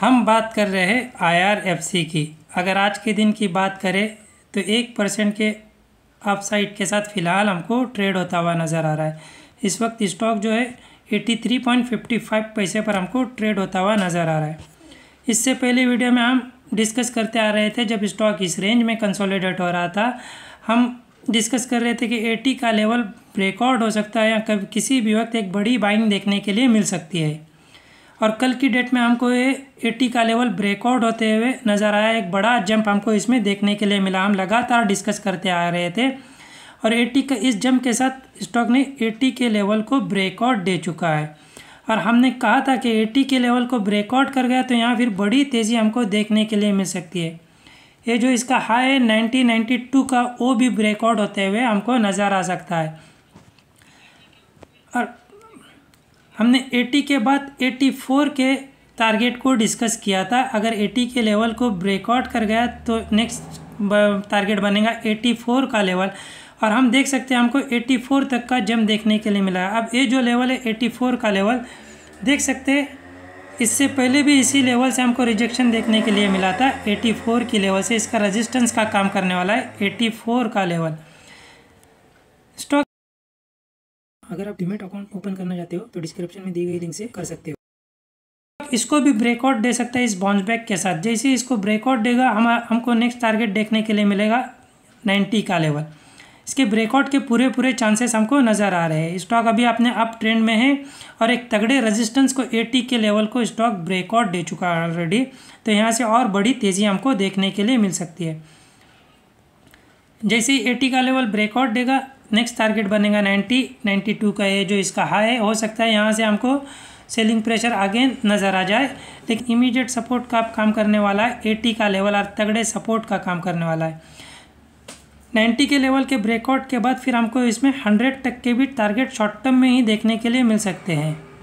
हम बात कर रहे हैं आईआरएफसी की अगर आज के दिन की बात करें तो एक परसेंट के अपसाइड के साथ फ़िलहाल हमको ट्रेड होता हुआ नज़र आ रहा है इस वक्त स्टॉक जो है 83.55 पैसे पर हमको ट्रेड होता हुआ नज़र आ रहा है इससे पहले वीडियो में हम डिस्कस करते आ रहे थे जब स्टॉक इस रेंज में कंसोलिडेट हो रहा था हम डिस्कस कर रहे थे कि एटी का लेवल ब्रेकआउट हो सकता है या कभी किसी भी वक्त एक बड़ी बाइंग देखने के लिए मिल सकती है और कल की डेट में हमको ये एट्टी का लेवल ब्रेकआउट होते हुए नज़र आया एक बड़ा जंप हमको इसमें देखने के लिए मिला हम लगातार डिस्कस करते आ रहे थे और एटी का इस जंप के साथ स्टॉक ने एट्टी के लेवल को ब्रेकआउट दे चुका है और हमने कहा था कि एट्टी के लेवल को ब्रेकआउट कर गया तो यहाँ फिर बड़ी तेज़ी हमको देखने के लिए मिल सकती है ये जो इसका हाई है 1992 का वो भी ब्रेकआउट होते हुए हमको नज़र आ सकता है और हमने 80 के बाद 84 के टारगेट को डिस्कस किया था अगर 80 के लेवल को ब्रेकआउट कर गया तो नेक्स्ट टारगेट बनेगा 84 का लेवल और हम देख सकते हैं हमको 84 तक का जम देखने के लिए मिला अब ये जो लेवल है 84 का लेवल देख सकते हैं इससे पहले भी इसी लेवल से हमको रिजेक्शन देखने के लिए मिला था 84 की लेवल से इसका रजिस्टेंस का काम करने वाला है 84 का लेवल स्टॉक अगर आप डिमेट अकाउंट ओपन करना चाहते हो तो डिस्क्रिप्शन में दी गई लिंक से कर सकते हो इसको भी ब्रेकआउट दे सकता है इस बाउंस बैक के साथ जैसे इसको ब्रेकआउट देगा हम हमको नेक्स्ट टारगेट देखने के लिए मिलेगा 90 का लेवल इसके ब्रेकआउट के पूरे पूरे चांसेस हमको नज़र आ रहे हैं स्टॉक अभी अपने अप ट्रेंड में है और एक तगड़े रेजिस्टेंस को 80 के लेवल को स्टॉक ब्रेकआउट दे चुका है ऑलरेडी तो यहाँ से और बड़ी तेज़ी हमको देखने के लिए मिल सकती है जैसे ही एटी का लेवल ब्रेकआउट देगा नेक्स्ट टारगेट बनेगा 90 92 का ये जो इसका हाई है हो सकता है यहाँ से हमको सेलिंग प्रेशर आगे नज़र आ जाए लेकिन इमीडिएट सपोर्ट का काम करने वाला है एटी का लेवल और तगड़े सपोर्ट का काम करने वाला है 90 के लेवल के ब्रेकआउट के बाद फिर हमको इसमें 100 तक के भी टारगेट शॉर्ट टर्म में ही देखने के लिए मिल सकते हैं